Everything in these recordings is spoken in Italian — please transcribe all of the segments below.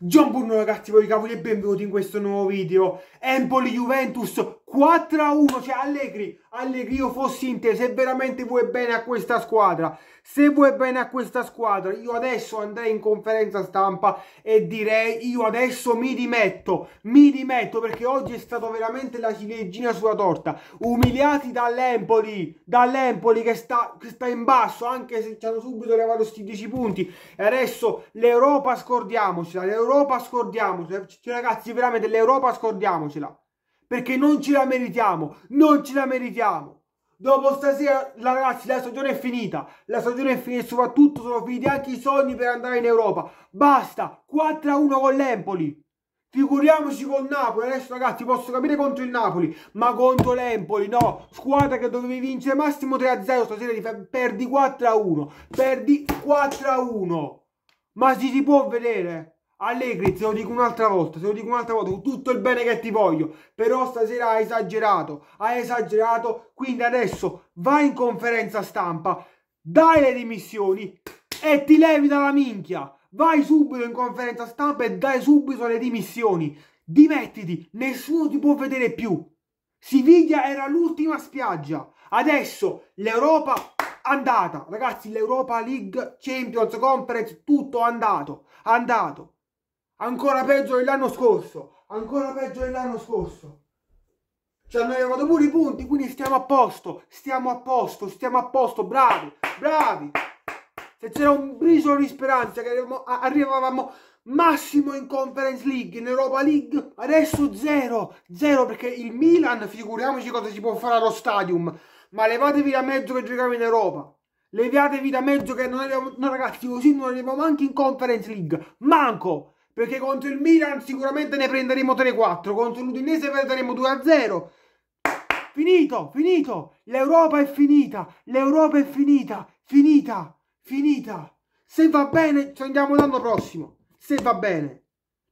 John Burno ragazzi, voi cavoli e benvenuti in questo nuovo video Empoli Juventus 4 a 1, cioè Allegri, Allegri io fossi in te, se veramente vuoi bene a questa squadra, se vuoi bene a questa squadra, io adesso andrei in conferenza stampa e direi io adesso mi dimetto, mi dimetto perché oggi è stato veramente la ciliegina sulla torta, umiliati dall'Empoli, dall'Empoli che sta, che sta in basso anche se ci hanno subito levato questi 10 punti e adesso l'Europa scordiamocela, l'Europa scordiamocela, cioè, ragazzi veramente l'Europa scordiamocela perché non ce la meritiamo, non ce la meritiamo. Dopo stasera, ragazzi, la stagione è finita. La stagione è finita e soprattutto sono finiti anche i sogni per andare in Europa. Basta, 4-1 con l'Empoli. Figuriamoci con Napoli, adesso ragazzi posso capire contro il Napoli, ma contro l'Empoli no, squadra che dovevi vincere massimo 3-0 stasera ti perdi 4-1, perdi 4-1, ma si si può vedere? Allegri, te lo dico un'altra volta, te lo dico un'altra volta, con tutto il bene che ti voglio, però stasera hai esagerato, hai esagerato, quindi adesso vai in conferenza stampa, dai le dimissioni e ti levi dalla minchia, vai subito in conferenza stampa e dai subito le dimissioni, dimettiti, nessuno ti può vedere più. Siviglia era l'ultima spiaggia, adesso l'Europa andata, ragazzi l'Europa League Champions Conference, tutto andato, andato ancora peggio dell'anno scorso, ancora peggio dell'anno scorso. Ci hanno levato pure i punti, quindi stiamo a posto, stiamo a posto, stiamo a posto, bravi, bravi. Se c'era un briciolo di speranza che arrivavamo, arrivavamo massimo in Conference League, in Europa League, adesso zero, zero perché il Milan, figuriamoci cosa si può fare allo stadium, ma levatevi da mezzo che giochiamo in Europa. Leviatevi da mezzo che non arriviamo, no ragazzi, così non arriviamo neanche in Conference League, manco perché contro il Milan sicuramente ne prenderemo 3-4, contro l'Udinese perderemo 2-0. Finito, finito, l'Europa è finita, l'Europa è finita, finita, finita. Se va bene ci andiamo l'anno prossimo, se va bene.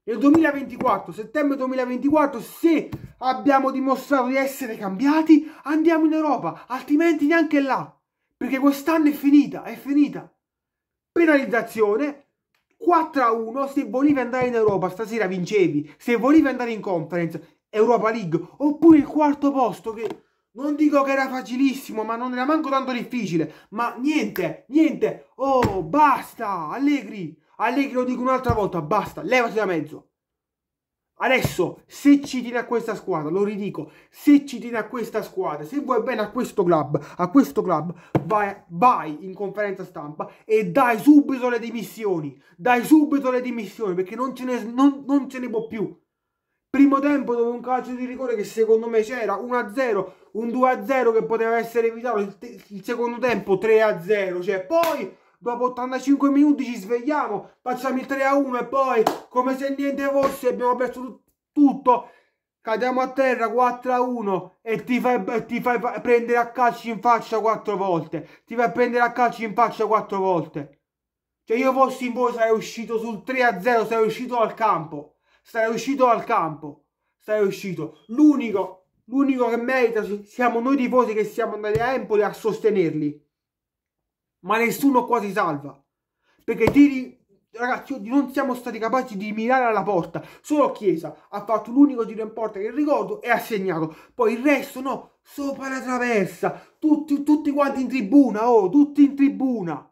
Nel 2024, settembre 2024, se abbiamo dimostrato di essere cambiati, andiamo in Europa, altrimenti neanche là. Perché quest'anno è finita, è finita. Penalizzazione, 4 a 1 se volevi andare in Europa stasera vincevi se volevi andare in conference Europa League oppure il quarto posto che non dico che era facilissimo ma non era manco tanto difficile ma niente niente oh basta Allegri Allegri lo dico un'altra volta basta levati da mezzo Adesso, se ci tiene a questa squadra, lo ridico, se ci tiene a questa squadra, se vuoi bene a questo club, a questo club, vai, vai in conferenza stampa e dai subito le dimissioni, dai subito le dimissioni, perché non ce ne, non, non ce ne può più. Primo tempo dove un calcio di rigore che secondo me c'era, 1-0, un 2-0 che poteva essere evitato, il, il secondo tempo 3-0, cioè poi dopo 85 minuti ci svegliamo, facciamo il 3 a 1 e poi come se niente fosse abbiamo perso tutto, cadiamo a terra 4 a 1 e ti fai, ti fai prendere a calci in faccia 4 volte, ti fai prendere a calci in faccia 4 volte. Cioè io fossi in voi sarei uscito sul 3 a 0, sarei uscito dal campo, sarei uscito dal campo, sarei uscito. L'unico, l'unico che merita siamo noi tifosi che siamo andati a Empoli a sostenerli ma nessuno qua si salva. Perché tiri, ragazzi, oggi non siamo stati capaci di mirare alla porta. Solo Chiesa ha fatto l'unico tiro in porta che ricordo e ha segnato. Poi il resto no, sopra la traversa. Tutti, tutti quanti in tribuna, oh, tutti in tribuna.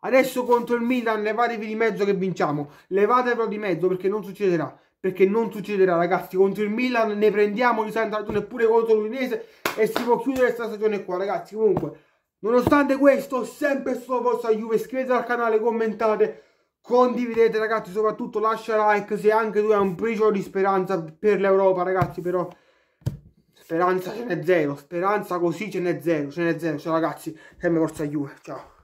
Adesso contro il Milan levatevi di mezzo che vinciamo. Levatevelo di mezzo perché non succederà. Perché non succederà, ragazzi. Contro il Milan ne prendiamo di Sant'Antonio e pure contro l'Udinese e si può chiudere questa stagione qua, ragazzi. Comunque Nonostante questo, sempre sulla vostra Juve, iscrivetevi al canale, commentate, condividete ragazzi, soprattutto lascia like se anche tu hai un briciolo di speranza per l'Europa ragazzi, però speranza ce n'è zero, speranza così ce n'è zero, ce n'è zero, ciao ragazzi, sempre forza Juve, ciao.